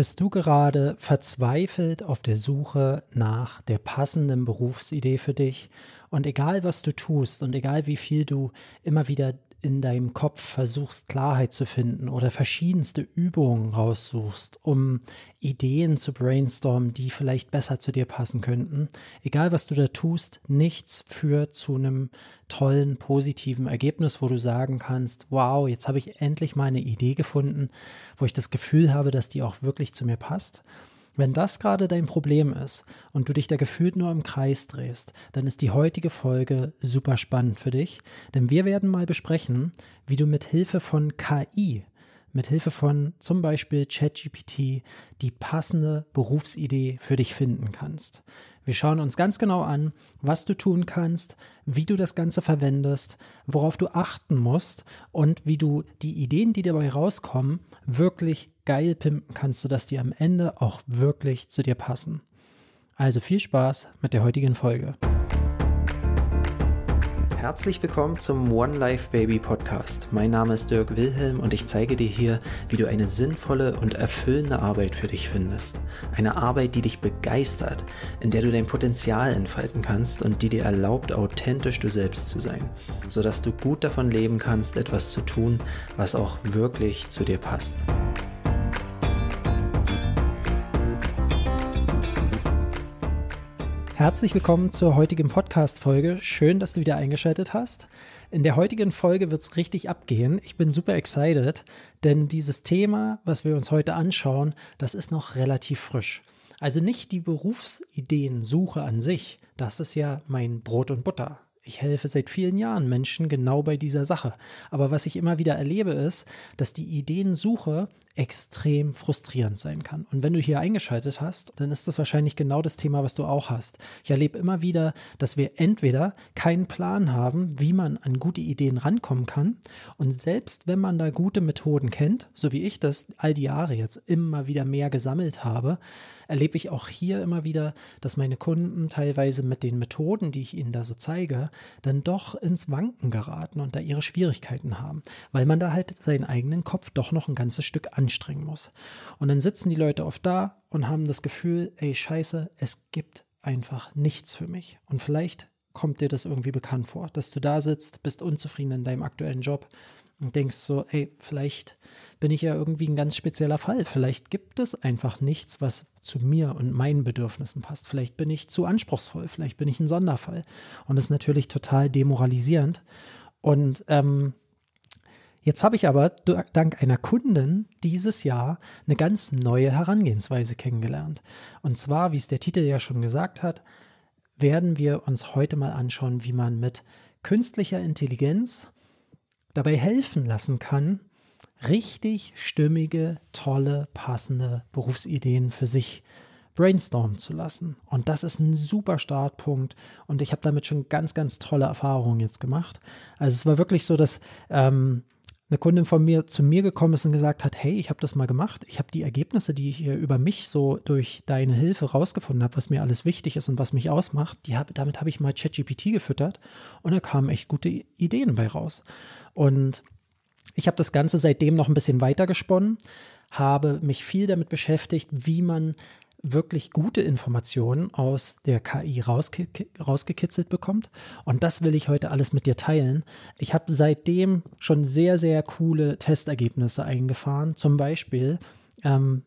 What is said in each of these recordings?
Bist du gerade verzweifelt auf der Suche nach der passenden Berufsidee für dich? Und egal was du tust und egal wie viel du immer wieder in deinem Kopf versuchst Klarheit zu finden oder verschiedenste Übungen raussuchst, um Ideen zu brainstormen, die vielleicht besser zu dir passen könnten. Egal was du da tust, nichts führt zu einem tollen, positiven Ergebnis, wo du sagen kannst, wow, jetzt habe ich endlich meine Idee gefunden, wo ich das Gefühl habe, dass die auch wirklich zu mir passt wenn das gerade dein Problem ist und du dich da gefühlt nur im Kreis drehst, dann ist die heutige Folge super spannend für dich, denn wir werden mal besprechen, wie du mit Hilfe von KI, mit Hilfe von zum Beispiel ChatGPT, die passende Berufsidee für dich finden kannst. Wir schauen uns ganz genau an, was du tun kannst, wie du das Ganze verwendest, worauf du achten musst und wie du die Ideen, die dabei rauskommen, wirklich geil pimpen kannst, sodass die am Ende auch wirklich zu dir passen. Also viel Spaß mit der heutigen Folge herzlich willkommen zum One Life Baby Podcast. Mein Name ist Dirk Wilhelm und ich zeige dir hier, wie du eine sinnvolle und erfüllende Arbeit für dich findest. Eine Arbeit, die dich begeistert, in der du dein Potenzial entfalten kannst und die dir erlaubt, authentisch du selbst zu sein, sodass du gut davon leben kannst, etwas zu tun, was auch wirklich zu dir passt. Herzlich willkommen zur heutigen Podcast-Folge. Schön, dass du wieder eingeschaltet hast. In der heutigen Folge wird es richtig abgehen. Ich bin super excited, denn dieses Thema, was wir uns heute anschauen, das ist noch relativ frisch. Also nicht die Berufsideensuche an sich, das ist ja mein Brot und Butter ich helfe seit vielen Jahren Menschen genau bei dieser Sache. Aber was ich immer wieder erlebe, ist, dass die Ideensuche extrem frustrierend sein kann. Und wenn du hier eingeschaltet hast, dann ist das wahrscheinlich genau das Thema, was du auch hast. Ich erlebe immer wieder, dass wir entweder keinen Plan haben, wie man an gute Ideen rankommen kann. Und selbst wenn man da gute Methoden kennt, so wie ich das all die Jahre jetzt immer wieder mehr gesammelt habe, erlebe ich auch hier immer wieder, dass meine Kunden teilweise mit den Methoden, die ich ihnen da so zeige, dann doch ins Wanken geraten und da ihre Schwierigkeiten haben, weil man da halt seinen eigenen Kopf doch noch ein ganzes Stück anstrengen muss. Und dann sitzen die Leute oft da und haben das Gefühl, ey scheiße, es gibt einfach nichts für mich. Und vielleicht kommt dir das irgendwie bekannt vor, dass du da sitzt, bist unzufrieden in deinem aktuellen Job, und denkst so, ey, vielleicht bin ich ja irgendwie ein ganz spezieller Fall. Vielleicht gibt es einfach nichts, was zu mir und meinen Bedürfnissen passt. Vielleicht bin ich zu anspruchsvoll, vielleicht bin ich ein Sonderfall. Und das ist natürlich total demoralisierend. Und ähm, jetzt habe ich aber dank einer Kundin dieses Jahr eine ganz neue Herangehensweise kennengelernt. Und zwar, wie es der Titel ja schon gesagt hat, werden wir uns heute mal anschauen, wie man mit künstlicher Intelligenz dabei helfen lassen kann, richtig stimmige, tolle, passende Berufsideen für sich brainstormen zu lassen. Und das ist ein super Startpunkt und ich habe damit schon ganz, ganz tolle Erfahrungen jetzt gemacht. Also es war wirklich so, dass ähm, eine Kundin von mir zu mir gekommen ist und gesagt hat, hey, ich habe das mal gemacht, ich habe die Ergebnisse, die ich hier über mich so durch deine Hilfe rausgefunden habe, was mir alles wichtig ist und was mich ausmacht, die hab, damit habe ich mal ChatGPT gefüttert und da kamen echt gute Ideen bei raus. Und ich habe das Ganze seitdem noch ein bisschen weiter gesponnen, habe mich viel damit beschäftigt, wie man wirklich gute Informationen aus der KI rausge rausgekitzelt bekommt. Und das will ich heute alles mit dir teilen. Ich habe seitdem schon sehr, sehr coole Testergebnisse eingefahren. Zum Beispiel ähm,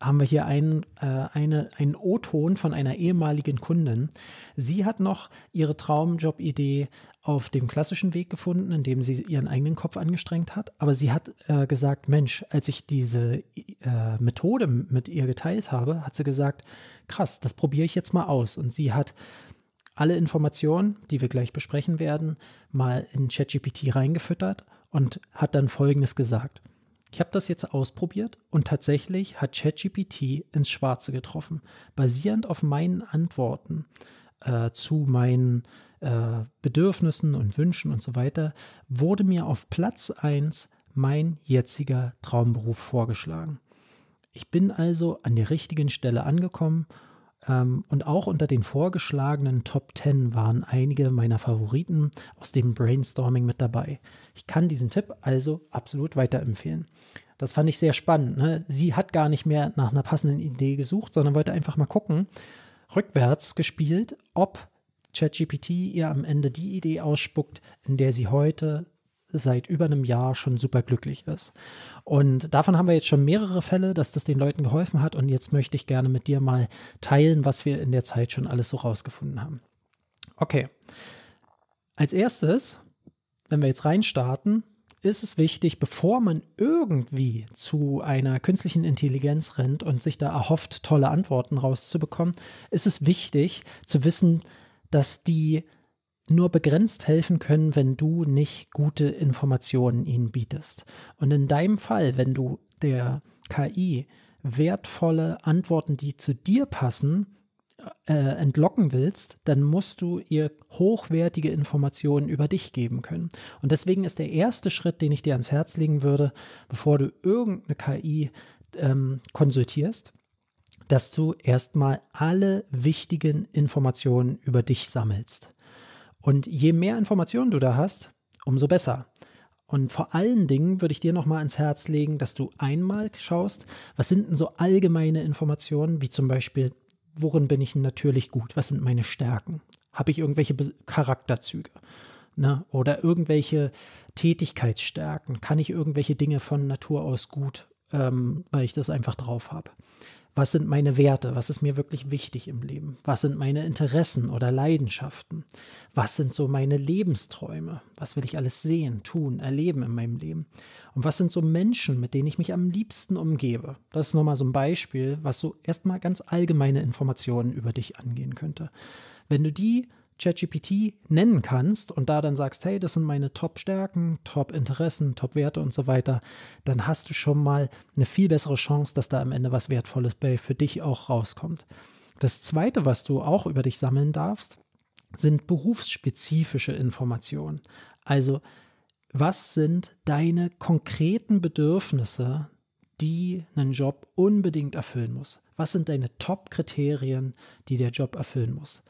haben wir hier einen, äh, eine, einen O-Ton von einer ehemaligen Kundin. Sie hat noch ihre Traumjob-Idee auf dem klassischen Weg gefunden, indem sie ihren eigenen Kopf angestrengt hat. Aber sie hat äh, gesagt, Mensch, als ich diese äh, Methode mit ihr geteilt habe, hat sie gesagt, krass, das probiere ich jetzt mal aus. Und sie hat alle Informationen, die wir gleich besprechen werden, mal in ChatGPT reingefüttert und hat dann Folgendes gesagt. Ich habe das jetzt ausprobiert und tatsächlich hat ChatGPT ins Schwarze getroffen. Basierend auf meinen Antworten äh, zu meinen äh, Bedürfnissen und Wünschen und so weiter, wurde mir auf Platz 1 mein jetziger Traumberuf vorgeschlagen. Ich bin also an der richtigen Stelle angekommen ähm, und auch unter den vorgeschlagenen Top 10 waren einige meiner Favoriten aus dem Brainstorming mit dabei. Ich kann diesen Tipp also absolut weiterempfehlen. Das fand ich sehr spannend. Ne? Sie hat gar nicht mehr nach einer passenden Idee gesucht, sondern wollte einfach mal gucken, rückwärts gespielt, ob ChatGPT ihr am Ende die Idee ausspuckt, in der sie heute seit über einem Jahr schon superglücklich ist. Und davon haben wir jetzt schon mehrere Fälle, dass das den Leuten geholfen hat. Und jetzt möchte ich gerne mit dir mal teilen, was wir in der Zeit schon alles so rausgefunden haben. Okay. Als erstes, wenn wir jetzt reinstarten, ist es wichtig, bevor man irgendwie zu einer künstlichen Intelligenz rennt und sich da erhofft, tolle Antworten rauszubekommen, ist es wichtig zu wissen, dass die nur begrenzt helfen können, wenn du nicht gute Informationen ihnen bietest. Und in deinem Fall, wenn du der KI wertvolle Antworten, die zu dir passen, äh, entlocken willst, dann musst du ihr hochwertige Informationen über dich geben können. Und deswegen ist der erste Schritt, den ich dir ans Herz legen würde, bevor du irgendeine KI ähm, konsultierst, dass du erstmal alle wichtigen Informationen über dich sammelst. Und je mehr Informationen du da hast, umso besser. Und vor allen Dingen würde ich dir nochmal ans Herz legen, dass du einmal schaust, was sind denn so allgemeine Informationen, wie zum Beispiel, worin bin ich natürlich gut, was sind meine Stärken, habe ich irgendwelche Charakterzüge ne? oder irgendwelche Tätigkeitsstärken, kann ich irgendwelche Dinge von Natur aus gut, ähm, weil ich das einfach drauf habe was sind meine Werte, was ist mir wirklich wichtig im Leben, was sind meine Interessen oder Leidenschaften, was sind so meine Lebensträume, was will ich alles sehen, tun, erleben in meinem Leben und was sind so Menschen, mit denen ich mich am liebsten umgebe. Das ist nochmal so ein Beispiel, was so erstmal ganz allgemeine Informationen über dich angehen könnte. Wenn du die ChatGPT nennen kannst und da dann sagst, hey, das sind meine Top-Stärken, Top-Interessen, Top-Werte und so weiter, dann hast du schon mal eine viel bessere Chance, dass da am Ende was Wertvolles für dich auch rauskommt. Das Zweite, was du auch über dich sammeln darfst, sind berufsspezifische Informationen. Also was sind deine konkreten Bedürfnisse, die einen Job unbedingt erfüllen muss? Was sind deine Top-Kriterien, die der Job erfüllen muss?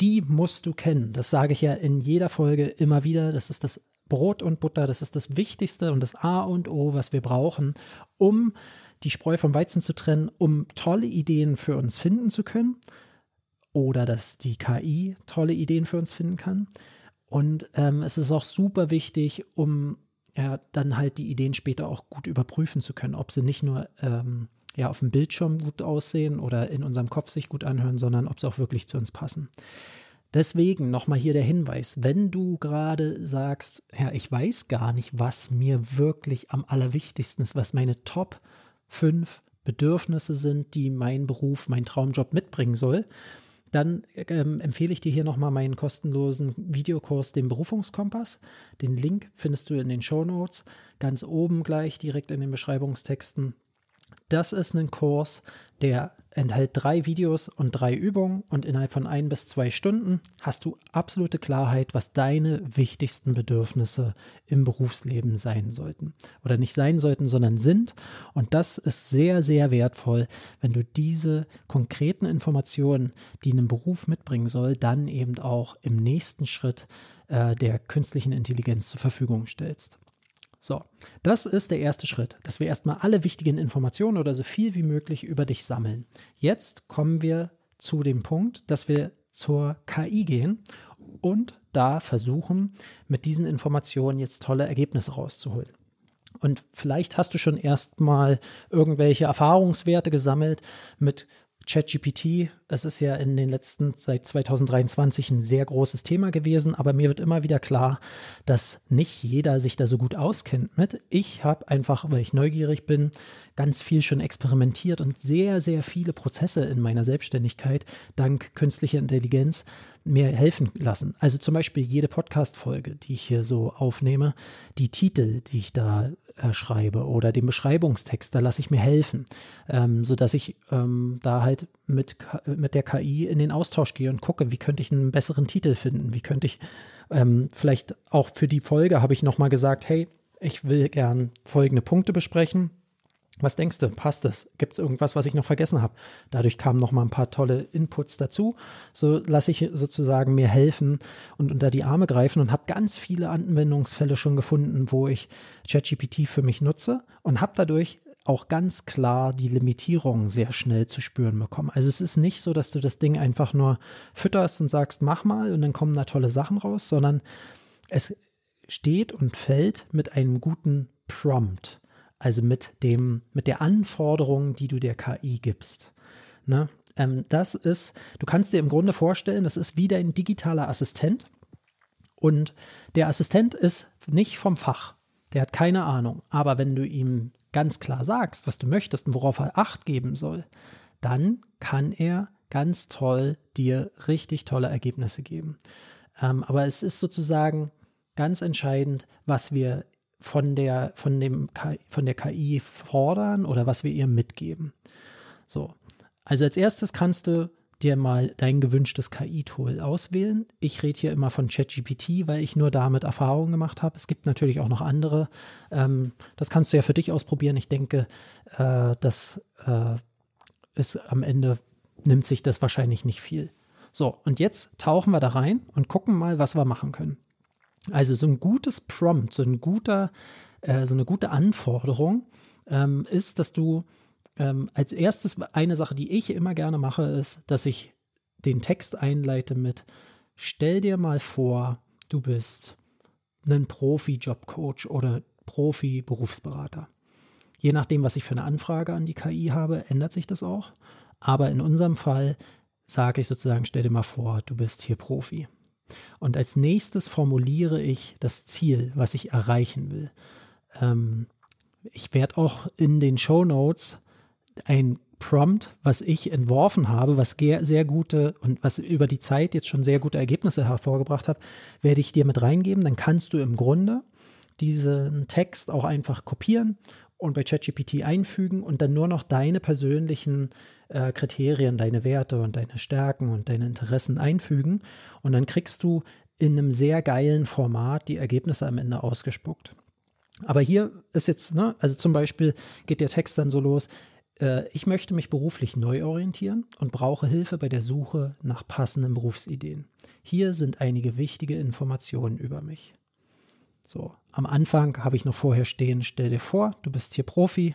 Die musst du kennen. Das sage ich ja in jeder Folge immer wieder. Das ist das Brot und Butter, das ist das Wichtigste und das A und O, was wir brauchen, um die Spreu vom Weizen zu trennen, um tolle Ideen für uns finden zu können oder dass die KI tolle Ideen für uns finden kann. Und ähm, es ist auch super wichtig, um ja, dann halt die Ideen später auch gut überprüfen zu können, ob sie nicht nur ähm, ja auf dem Bildschirm gut aussehen oder in unserem Kopf sich gut anhören, sondern ob sie auch wirklich zu uns passen. Deswegen nochmal hier der Hinweis, wenn du gerade sagst, ja, ich weiß gar nicht, was mir wirklich am allerwichtigsten ist, was meine Top 5 Bedürfnisse sind, die mein Beruf, mein Traumjob mitbringen soll, dann ähm, empfehle ich dir hier nochmal meinen kostenlosen Videokurs, den Berufungskompass. Den Link findest du in den Show Notes, ganz oben gleich direkt in den Beschreibungstexten. Das ist ein Kurs, der enthält drei Videos und drei Übungen und innerhalb von ein bis zwei Stunden hast du absolute Klarheit, was deine wichtigsten Bedürfnisse im Berufsleben sein sollten. Oder nicht sein sollten, sondern sind. Und das ist sehr, sehr wertvoll, wenn du diese konkreten Informationen, die ein Beruf mitbringen soll, dann eben auch im nächsten Schritt äh, der künstlichen Intelligenz zur Verfügung stellst. So, das ist der erste Schritt, dass wir erstmal alle wichtigen Informationen oder so viel wie möglich über dich sammeln. Jetzt kommen wir zu dem Punkt, dass wir zur KI gehen und da versuchen, mit diesen Informationen jetzt tolle Ergebnisse rauszuholen. Und vielleicht hast du schon erstmal irgendwelche Erfahrungswerte gesammelt mit ChatGPT, es ist ja in den letzten, seit 2023 ein sehr großes Thema gewesen, aber mir wird immer wieder klar, dass nicht jeder sich da so gut auskennt mit. Ich habe einfach, weil ich neugierig bin, ganz viel schon experimentiert und sehr, sehr viele Prozesse in meiner Selbstständigkeit dank künstlicher Intelligenz mir helfen lassen. Also zum Beispiel jede Podcast-Folge, die ich hier so aufnehme, die Titel, die ich da äh, schreibe oder den Beschreibungstext, da lasse ich mir helfen, ähm, sodass ich ähm, da halt mit, mit der KI in den Austausch gehe und gucke, wie könnte ich einen besseren Titel finden, wie könnte ich ähm, vielleicht auch für die Folge habe ich nochmal gesagt, hey, ich will gern folgende Punkte besprechen was denkst du? Passt es? Gibt es irgendwas, was ich noch vergessen habe? Dadurch kamen noch mal ein paar tolle Inputs dazu. So lasse ich sozusagen mir helfen und unter die Arme greifen und habe ganz viele Anwendungsfälle schon gefunden, wo ich ChatGPT für mich nutze und habe dadurch auch ganz klar die Limitierungen sehr schnell zu spüren bekommen. Also es ist nicht so, dass du das Ding einfach nur fütterst und sagst, mach mal und dann kommen da tolle Sachen raus, sondern es steht und fällt mit einem guten Prompt. Also mit dem, mit der Anforderung, die du der KI gibst. Ne? Ähm, das ist, du kannst dir im Grunde vorstellen, das ist wie dein digitaler Assistent. Und der Assistent ist nicht vom Fach. Der hat keine Ahnung. Aber wenn du ihm ganz klar sagst, was du möchtest und worauf er Acht geben soll, dann kann er ganz toll dir richtig tolle Ergebnisse geben. Ähm, aber es ist sozusagen ganz entscheidend, was wir von der, von, dem, von der KI fordern oder was wir ihr mitgeben. So. Also als erstes kannst du dir mal dein gewünschtes KI-Tool auswählen. Ich rede hier immer von ChatGPT, weil ich nur damit Erfahrungen gemacht habe. Es gibt natürlich auch noch andere. Ähm, das kannst du ja für dich ausprobieren. Ich denke, äh, das äh, ist am Ende nimmt sich das wahrscheinlich nicht viel. So, und jetzt tauchen wir da rein und gucken mal, was wir machen können. Also so ein gutes Prompt, so ein guter, äh, so eine gute Anforderung ähm, ist, dass du ähm, als erstes eine Sache, die ich immer gerne mache, ist, dass ich den Text einleite mit Stell dir mal vor, du bist ein Profi-Jobcoach oder Profi-Berufsberater. Je nachdem, was ich für eine Anfrage an die KI habe, ändert sich das auch. Aber in unserem Fall sage ich sozusagen, stell dir mal vor, du bist hier Profi. Und als nächstes formuliere ich das Ziel, was ich erreichen will. Ähm, ich werde auch in den Show Notes ein Prompt, was ich entworfen habe, was sehr gute und was über die Zeit jetzt schon sehr gute Ergebnisse hervorgebracht hat, werde ich dir mit reingeben. Dann kannst du im Grunde diesen Text auch einfach kopieren und bei ChatGPT einfügen und dann nur noch deine persönlichen äh, Kriterien, deine Werte und deine Stärken und deine Interessen einfügen. Und dann kriegst du in einem sehr geilen Format die Ergebnisse am Ende ausgespuckt. Aber hier ist jetzt, ne, also zum Beispiel geht der Text dann so los, äh, ich möchte mich beruflich neu orientieren und brauche Hilfe bei der Suche nach passenden Berufsideen. Hier sind einige wichtige Informationen über mich. So, am Anfang habe ich noch vorher stehen, stell dir vor, du bist hier Profi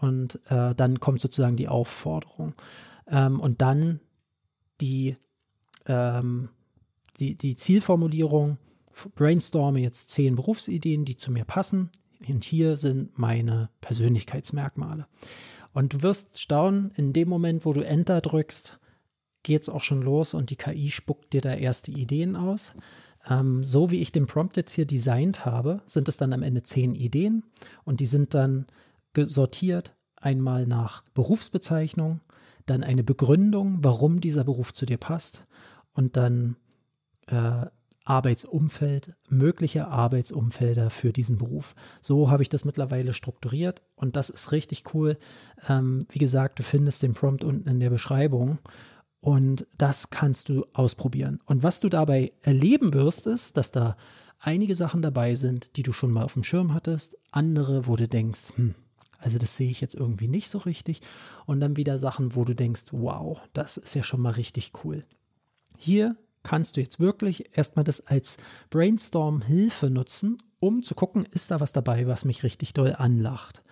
und äh, dann kommt sozusagen die Aufforderung. Ähm, und dann die, ähm, die, die Zielformulierung, brainstorme jetzt zehn Berufsideen, die zu mir passen. Und hier sind meine Persönlichkeitsmerkmale. Und du wirst staunen, in dem Moment, wo du Enter drückst, geht es auch schon los und die KI spuckt dir da erste Ideen aus. Ähm, so wie ich den Prompt jetzt hier designt habe, sind es dann am Ende zehn Ideen und die sind dann sortiert einmal nach Berufsbezeichnung, dann eine Begründung, warum dieser Beruf zu dir passt und dann äh, Arbeitsumfeld, mögliche Arbeitsumfelder für diesen Beruf. So habe ich das mittlerweile strukturiert und das ist richtig cool. Ähm, wie gesagt, du findest den Prompt unten in der Beschreibung und das kannst du ausprobieren. Und was du dabei erleben wirst, ist, dass da einige Sachen dabei sind, die du schon mal auf dem Schirm hattest, andere, wo du denkst, hm, also das sehe ich jetzt irgendwie nicht so richtig. Und dann wieder Sachen, wo du denkst, wow, das ist ja schon mal richtig cool. Hier kannst du jetzt wirklich erstmal das als Brainstorm-Hilfe nutzen, um zu gucken, ist da was dabei, was mich richtig doll anlacht.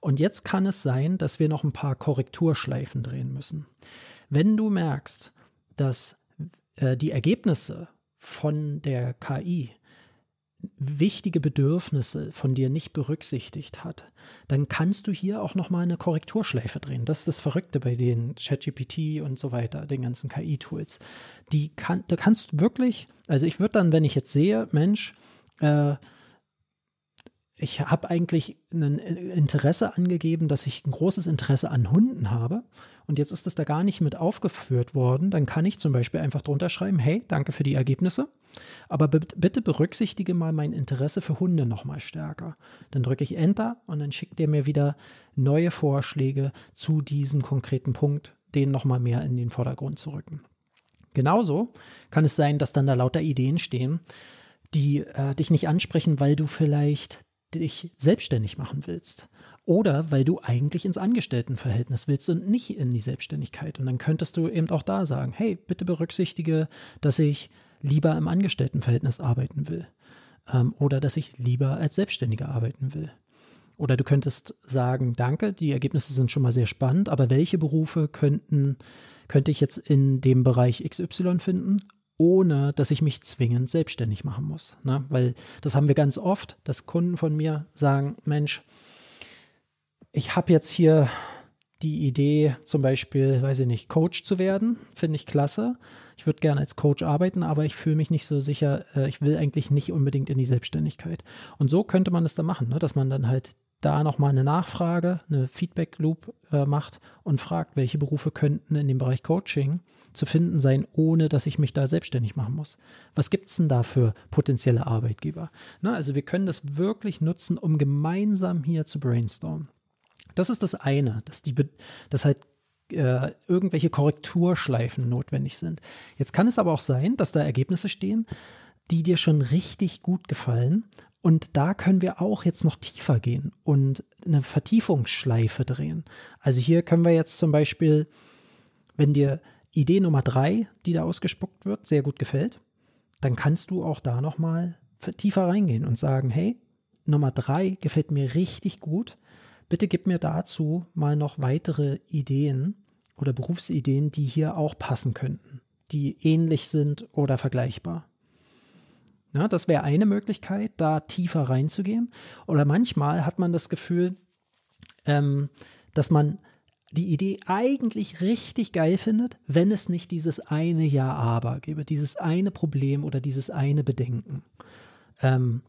Und jetzt kann es sein, dass wir noch ein paar Korrekturschleifen drehen müssen. Wenn du merkst, dass äh, die Ergebnisse von der KI wichtige Bedürfnisse von dir nicht berücksichtigt hat, dann kannst du hier auch noch mal eine Korrekturschleife drehen. Das ist das Verrückte bei den ChatGPT und so weiter, den ganzen KI-Tools. Die kann, da kannst du wirklich, also ich würde dann, wenn ich jetzt sehe, Mensch, äh, ich habe eigentlich ein äh, Interesse angegeben, dass ich ein großes Interesse an Hunden habe. Und jetzt ist das da gar nicht mit aufgeführt worden. Dann kann ich zum Beispiel einfach drunter schreiben, hey, danke für die Ergebnisse. Aber bitte berücksichtige mal mein Interesse für Hunde nochmal stärker. Dann drücke ich Enter und dann schickt er mir wieder neue Vorschläge zu diesem konkreten Punkt, den nochmal mehr in den Vordergrund zu rücken. Genauso kann es sein, dass dann da lauter Ideen stehen, die äh, dich nicht ansprechen, weil du vielleicht dich selbstständig machen willst oder weil du eigentlich ins Angestelltenverhältnis willst und nicht in die Selbstständigkeit. Und dann könntest du eben auch da sagen, hey, bitte berücksichtige, dass ich lieber im Angestelltenverhältnis arbeiten will ähm, oder dass ich lieber als Selbstständiger arbeiten will. Oder du könntest sagen, danke, die Ergebnisse sind schon mal sehr spannend, aber welche Berufe könnten, könnte ich jetzt in dem Bereich XY finden ohne dass ich mich zwingend selbstständig machen muss. Ne? Weil das haben wir ganz oft, dass Kunden von mir sagen, Mensch, ich habe jetzt hier die Idee, zum Beispiel, weiß ich nicht, Coach zu werden, finde ich klasse. Ich würde gerne als Coach arbeiten, aber ich fühle mich nicht so sicher. Äh, ich will eigentlich nicht unbedingt in die Selbstständigkeit. Und so könnte man es dann machen, ne? dass man dann halt da nochmal eine Nachfrage, eine Feedback-Loop äh, macht und fragt, welche Berufe könnten in dem Bereich Coaching zu finden sein, ohne dass ich mich da selbstständig machen muss. Was gibt es denn da für potenzielle Arbeitgeber? Na, also wir können das wirklich nutzen, um gemeinsam hier zu brainstormen. Das ist das eine, dass, die, dass halt äh, irgendwelche Korrekturschleifen notwendig sind. Jetzt kann es aber auch sein, dass da Ergebnisse stehen, die dir schon richtig gut gefallen und da können wir auch jetzt noch tiefer gehen und eine Vertiefungsschleife drehen. Also hier können wir jetzt zum Beispiel, wenn dir Idee Nummer drei, die da ausgespuckt wird, sehr gut gefällt, dann kannst du auch da nochmal tiefer reingehen und sagen, hey, Nummer drei gefällt mir richtig gut. Bitte gib mir dazu mal noch weitere Ideen oder Berufsideen, die hier auch passen könnten, die ähnlich sind oder vergleichbar. Ja, das wäre eine Möglichkeit, da tiefer reinzugehen. Oder manchmal hat man das Gefühl, ähm, dass man die Idee eigentlich richtig geil findet, wenn es nicht dieses eine Ja aber gäbe, dieses eine Problem oder dieses eine Bedenken. Ähm,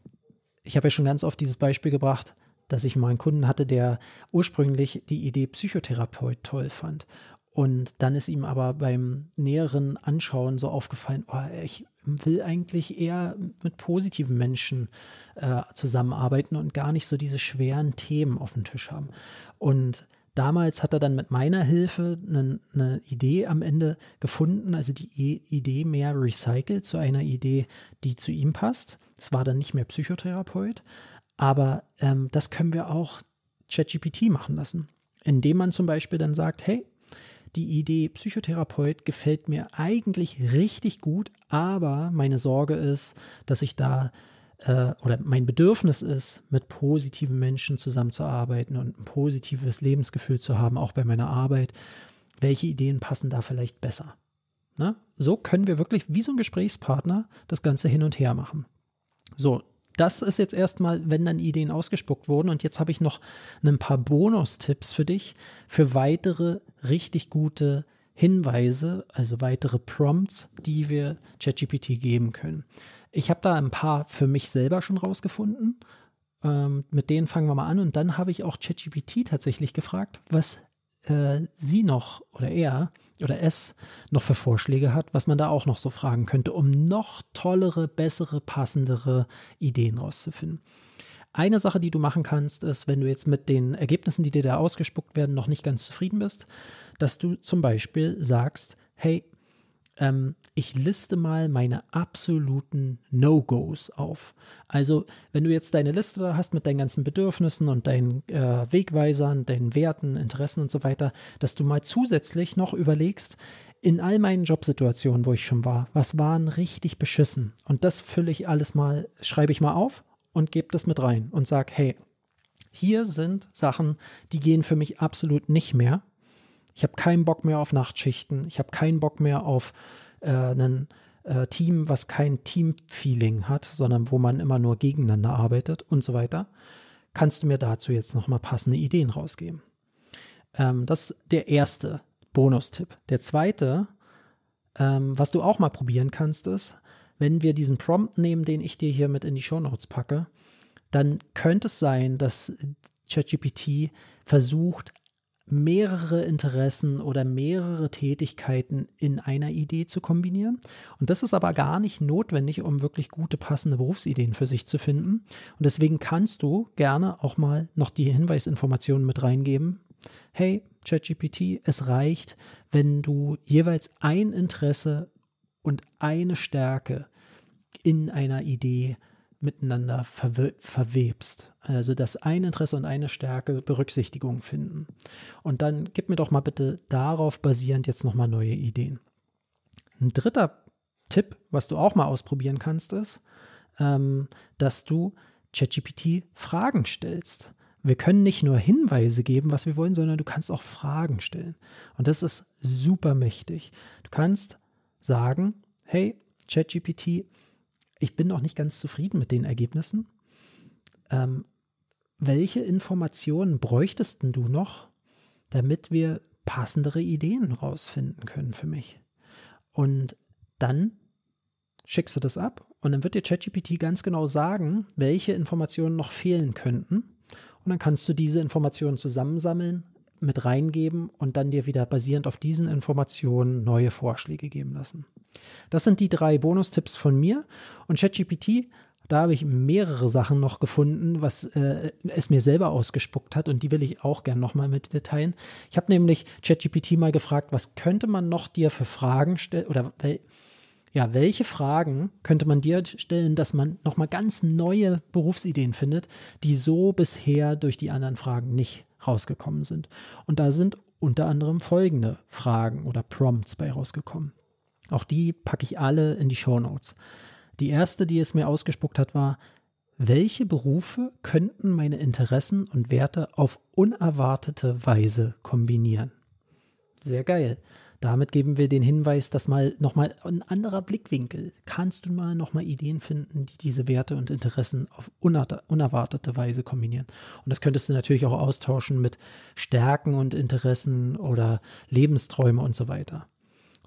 ich habe ja schon ganz oft dieses Beispiel gebracht, dass ich mal einen Kunden hatte, der ursprünglich die Idee Psychotherapeut toll fand. Und dann ist ihm aber beim näheren Anschauen so aufgefallen, oh, ich will eigentlich eher mit positiven Menschen äh, zusammenarbeiten und gar nicht so diese schweren Themen auf dem Tisch haben. Und damals hat er dann mit meiner Hilfe eine, eine Idee am Ende gefunden, also die e Idee mehr recycelt zu einer Idee, die zu ihm passt. Es war dann nicht mehr Psychotherapeut, aber ähm, das können wir auch ChatGPT machen lassen, indem man zum Beispiel dann sagt, hey, die Idee Psychotherapeut gefällt mir eigentlich richtig gut, aber meine Sorge ist, dass ich da äh, oder mein Bedürfnis ist, mit positiven Menschen zusammenzuarbeiten und ein positives Lebensgefühl zu haben, auch bei meiner Arbeit. Welche Ideen passen da vielleicht besser? Na, ne? so können wir wirklich wie so ein Gesprächspartner das Ganze hin und her machen. So, das ist jetzt erstmal, wenn dann Ideen ausgespuckt wurden. Und jetzt habe ich noch ein paar Bonustipps für dich für weitere richtig gute Hinweise, also weitere Prompts, die wir ChatGPT geben können. Ich habe da ein paar für mich selber schon rausgefunden. Ähm, mit denen fangen wir mal an. Und dann habe ich auch ChatGPT tatsächlich gefragt, was äh, sie noch oder er oder es noch für Vorschläge hat, was man da auch noch so fragen könnte, um noch tollere, bessere, passendere Ideen rauszufinden. Eine Sache, die du machen kannst, ist, wenn du jetzt mit den Ergebnissen, die dir da ausgespuckt werden, noch nicht ganz zufrieden bist, dass du zum Beispiel sagst, hey, ähm, ich liste mal meine absoluten No-Gos auf. Also, wenn du jetzt deine Liste da hast mit deinen ganzen Bedürfnissen und deinen äh, Wegweisern, deinen Werten, Interessen und so weiter, dass du mal zusätzlich noch überlegst, in all meinen Jobsituationen, wo ich schon war, was waren richtig beschissen? Und das fülle ich alles mal, schreibe ich mal auf und gebe das mit rein und sage, hey, hier sind Sachen, die gehen für mich absolut nicht mehr. Ich habe keinen Bock mehr auf Nachtschichten. Ich habe keinen Bock mehr auf äh, einen äh, Team, was kein Teamfeeling hat, sondern wo man immer nur gegeneinander arbeitet und so weiter, kannst du mir dazu jetzt nochmal passende Ideen rausgeben. Ähm, das ist der erste Bonustipp. Der zweite, ähm, was du auch mal probieren kannst, ist, wenn wir diesen Prompt nehmen, den ich dir hier mit in die Show Notes packe, dann könnte es sein, dass ChatGPT versucht, mehrere Interessen oder mehrere Tätigkeiten in einer Idee zu kombinieren. Und das ist aber gar nicht notwendig, um wirklich gute, passende Berufsideen für sich zu finden. Und deswegen kannst du gerne auch mal noch die Hinweisinformationen mit reingeben. Hey, ChatGPT, es reicht, wenn du jeweils ein Interesse und eine Stärke in einer Idee miteinander verwe verwebst. Also dass ein Interesse und eine Stärke Berücksichtigung finden. Und dann gib mir doch mal bitte darauf basierend jetzt nochmal neue Ideen. Ein dritter Tipp, was du auch mal ausprobieren kannst, ist, ähm, dass du ChatGPT Fragen stellst. Wir können nicht nur Hinweise geben, was wir wollen, sondern du kannst auch Fragen stellen. Und das ist super mächtig. Du kannst sagen, hey, ChatGPT, ich bin noch nicht ganz zufrieden mit den Ergebnissen. Ähm, welche Informationen bräuchtest du noch, damit wir passendere Ideen rausfinden können für mich? Und dann schickst du das ab und dann wird dir ChatGPT ganz genau sagen, welche Informationen noch fehlen könnten. Und dann kannst du diese Informationen zusammensammeln, mit reingeben und dann dir wieder basierend auf diesen Informationen neue Vorschläge geben lassen. Das sind die drei Bonustipps von mir. Und ChatGPT, da habe ich mehrere Sachen noch gefunden, was äh, es mir selber ausgespuckt hat. Und die will ich auch gerne nochmal mit mitteilen. Ich habe nämlich ChatGPT mal gefragt, was könnte man noch dir für Fragen stellen oder wel ja, welche Fragen könnte man dir stellen, dass man nochmal ganz neue Berufsideen findet, die so bisher durch die anderen Fragen nicht rausgekommen sind? Und da sind unter anderem folgende Fragen oder Prompts bei rausgekommen. Auch die packe ich alle in die Show Notes. Die erste, die es mir ausgespuckt hat, war, welche Berufe könnten meine Interessen und Werte auf unerwartete Weise kombinieren? Sehr geil. Damit geben wir den Hinweis, dass mal nochmal ein anderer Blickwinkel, kannst du mal nochmal Ideen finden, die diese Werte und Interessen auf unerwartete Weise kombinieren. Und das könntest du natürlich auch austauschen mit Stärken und Interessen oder Lebensträume und so weiter.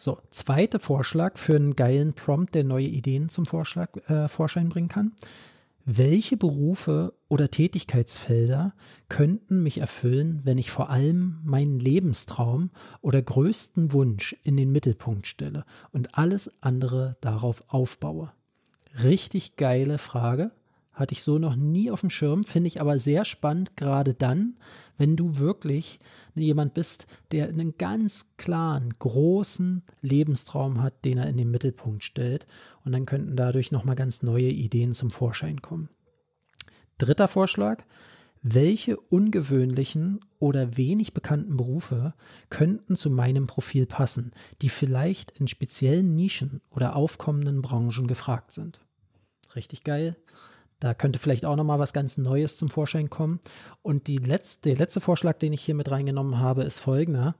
So, zweiter Vorschlag für einen geilen Prompt, der neue Ideen zum Vorschlag, äh, Vorschein bringen kann. Welche Berufe oder Tätigkeitsfelder könnten mich erfüllen, wenn ich vor allem meinen Lebenstraum oder größten Wunsch in den Mittelpunkt stelle und alles andere darauf aufbaue? Richtig geile Frage. Hatte ich so noch nie auf dem Schirm, finde ich aber sehr spannend, gerade dann, wenn du wirklich jemand bist, der einen ganz klaren, großen Lebenstraum hat, den er in den Mittelpunkt stellt. Und dann könnten dadurch nochmal ganz neue Ideen zum Vorschein kommen. Dritter Vorschlag. Welche ungewöhnlichen oder wenig bekannten Berufe könnten zu meinem Profil passen, die vielleicht in speziellen Nischen oder aufkommenden Branchen gefragt sind? Richtig geil. Da könnte vielleicht auch nochmal was ganz Neues zum Vorschein kommen. Und die letzte, der letzte Vorschlag, den ich hier mit reingenommen habe, ist folgender.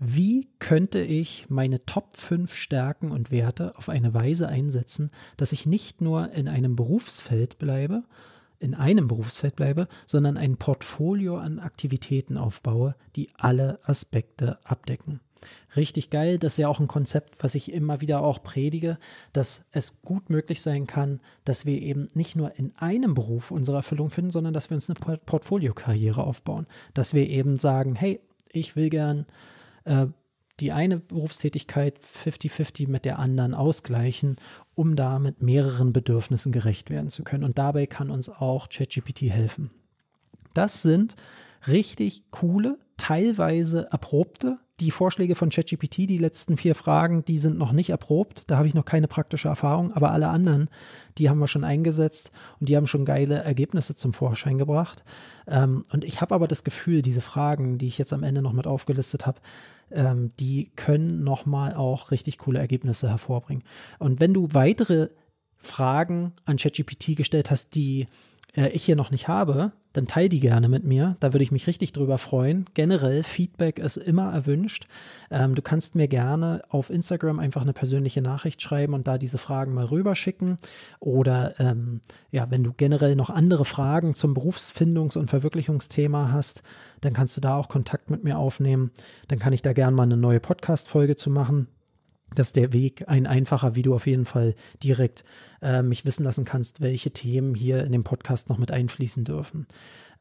Wie könnte ich meine Top 5 Stärken und Werte auf eine Weise einsetzen, dass ich nicht nur in einem Berufsfeld bleibe, in einem Berufsfeld bleibe, sondern ein Portfolio an Aktivitäten aufbaue, die alle Aspekte abdecken? richtig geil. Das ist ja auch ein Konzept, was ich immer wieder auch predige, dass es gut möglich sein kann, dass wir eben nicht nur in einem Beruf unsere Erfüllung finden, sondern dass wir uns eine Portfoliokarriere aufbauen. Dass wir eben sagen, hey, ich will gern äh, die eine Berufstätigkeit 50-50 mit der anderen ausgleichen, um damit mehreren Bedürfnissen gerecht werden zu können. Und dabei kann uns auch ChatGPT helfen. Das sind richtig coole, teilweise erprobte die Vorschläge von ChatGPT, die letzten vier Fragen, die sind noch nicht erprobt. Da habe ich noch keine praktische Erfahrung, aber alle anderen, die haben wir schon eingesetzt und die haben schon geile Ergebnisse zum Vorschein gebracht. Ähm, und ich habe aber das Gefühl, diese Fragen, die ich jetzt am Ende noch mit aufgelistet habe, ähm, die können nochmal auch richtig coole Ergebnisse hervorbringen. Und wenn du weitere Fragen an ChatGPT gestellt hast, die äh, ich hier noch nicht habe, dann teile die gerne mit mir. Da würde ich mich richtig drüber freuen. Generell, Feedback ist immer erwünscht. Ähm, du kannst mir gerne auf Instagram einfach eine persönliche Nachricht schreiben und da diese Fragen mal rüberschicken. Oder ähm, ja, wenn du generell noch andere Fragen zum Berufsfindungs- und Verwirklichungsthema hast, dann kannst du da auch Kontakt mit mir aufnehmen. Dann kann ich da gerne mal eine neue Podcast-Folge zu machen dass der Weg ein einfacher, wie du auf jeden Fall direkt äh, mich wissen lassen kannst, welche Themen hier in dem Podcast noch mit einfließen dürfen.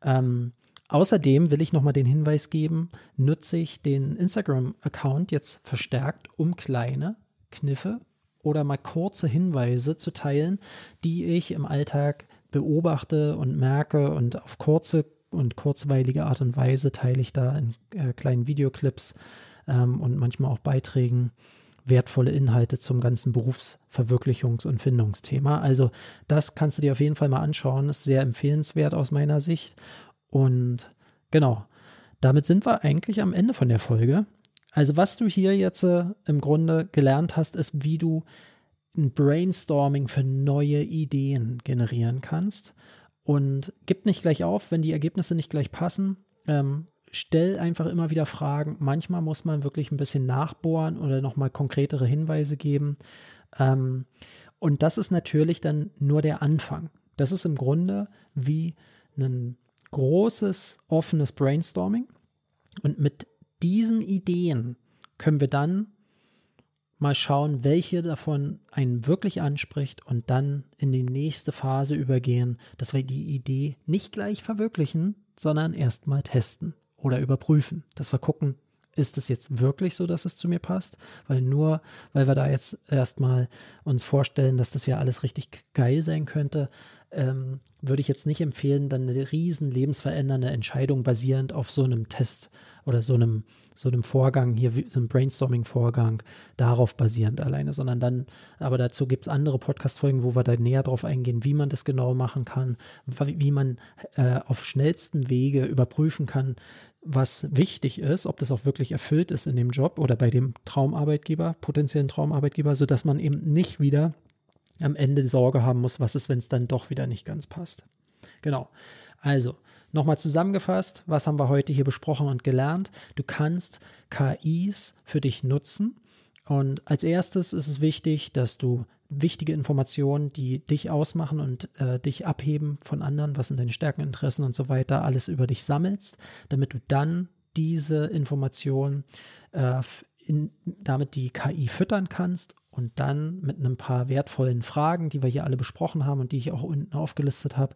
Ähm, außerdem will ich nochmal den Hinweis geben, nutze ich den Instagram-Account jetzt verstärkt, um kleine Kniffe oder mal kurze Hinweise zu teilen, die ich im Alltag beobachte und merke und auf kurze und kurzweilige Art und Weise teile ich da in äh, kleinen Videoclips ähm, und manchmal auch Beiträgen wertvolle Inhalte zum ganzen Berufsverwirklichungs- und Findungsthema. Also das kannst du dir auf jeden Fall mal anschauen, ist sehr empfehlenswert aus meiner Sicht. Und genau, damit sind wir eigentlich am Ende von der Folge. Also was du hier jetzt äh, im Grunde gelernt hast, ist, wie du ein Brainstorming für neue Ideen generieren kannst. Und gib nicht gleich auf, wenn die Ergebnisse nicht gleich passen. Ähm, stell einfach immer wieder Fragen. Manchmal muss man wirklich ein bisschen nachbohren oder nochmal konkretere Hinweise geben. Ähm, und das ist natürlich dann nur der Anfang. Das ist im Grunde wie ein großes, offenes Brainstorming. Und mit diesen Ideen können wir dann mal schauen, welche davon einen wirklich anspricht und dann in die nächste Phase übergehen, dass wir die Idee nicht gleich verwirklichen, sondern erstmal testen oder überprüfen, dass wir gucken, ist es jetzt wirklich so, dass es zu mir passt? Weil nur, weil wir da jetzt erstmal uns vorstellen, dass das ja alles richtig geil sein könnte, ähm, würde ich jetzt nicht empfehlen, dann eine riesen lebensverändernde Entscheidung basierend auf so einem Test oder so einem, so einem Vorgang hier, so einem Brainstorming-Vorgang, darauf basierend alleine, sondern dann, aber dazu gibt es andere Podcast-Folgen, wo wir da näher drauf eingehen, wie man das genau machen kann, wie man äh, auf schnellsten Wege überprüfen kann, was wichtig ist, ob das auch wirklich erfüllt ist in dem Job oder bei dem Traumarbeitgeber, potenziellen Traumarbeitgeber, sodass man eben nicht wieder am Ende Sorge haben muss, was ist, wenn es dann doch wieder nicht ganz passt. Genau. Also, nochmal zusammengefasst, was haben wir heute hier besprochen und gelernt? Du kannst KIs für dich nutzen und als erstes ist es wichtig, dass du wichtige Informationen, die dich ausmachen und äh, dich abheben von anderen, was sind deine Stärken, Interessen und so weiter, alles über dich sammelst, damit du dann diese Informationen äh, in, damit die KI füttern kannst und dann mit ein paar wertvollen Fragen, die wir hier alle besprochen haben und die ich auch unten aufgelistet habe,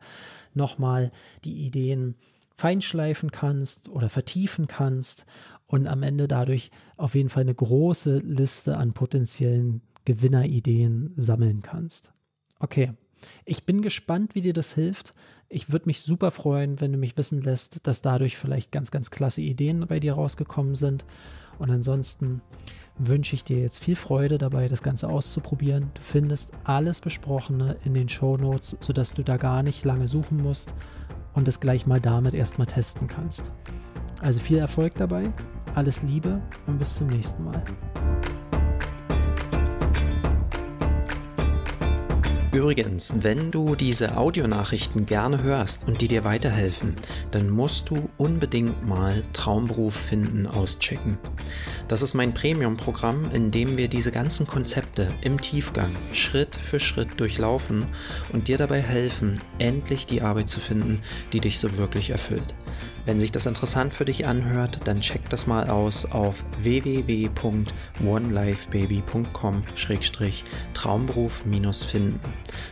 nochmal die Ideen feinschleifen kannst oder vertiefen kannst und am Ende dadurch auf jeden Fall eine große Liste an potenziellen Gewinnerideen sammeln kannst. Okay, ich bin gespannt, wie dir das hilft. Ich würde mich super freuen, wenn du mich wissen lässt, dass dadurch vielleicht ganz, ganz klasse Ideen bei dir rausgekommen sind. Und ansonsten wünsche ich dir jetzt viel Freude dabei, das Ganze auszuprobieren. Du findest alles Besprochene in den Show Notes, sodass du da gar nicht lange suchen musst und es gleich mal damit erstmal testen kannst. Also viel Erfolg dabei, alles Liebe und bis zum nächsten Mal. Übrigens, wenn du diese Audionachrichten gerne hörst und die dir weiterhelfen, dann musst du unbedingt mal Traumberuf finden auschecken. Das ist mein Premium-Programm, in dem wir diese ganzen Konzepte im Tiefgang Schritt für Schritt durchlaufen und dir dabei helfen, endlich die Arbeit zu finden, die dich so wirklich erfüllt. Wenn sich das interessant für dich anhört, dann check das mal aus auf www.onelifebaby.com-traumberuf-finden.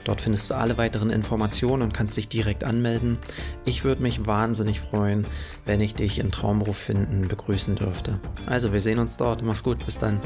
Dort findest du alle weiteren Informationen und kannst dich direkt anmelden. Ich würde mich wahnsinnig freuen, wenn ich dich in Traumberuf finden begrüßen dürfte. Also, wir sehen uns dort. Mach's gut, bis dann.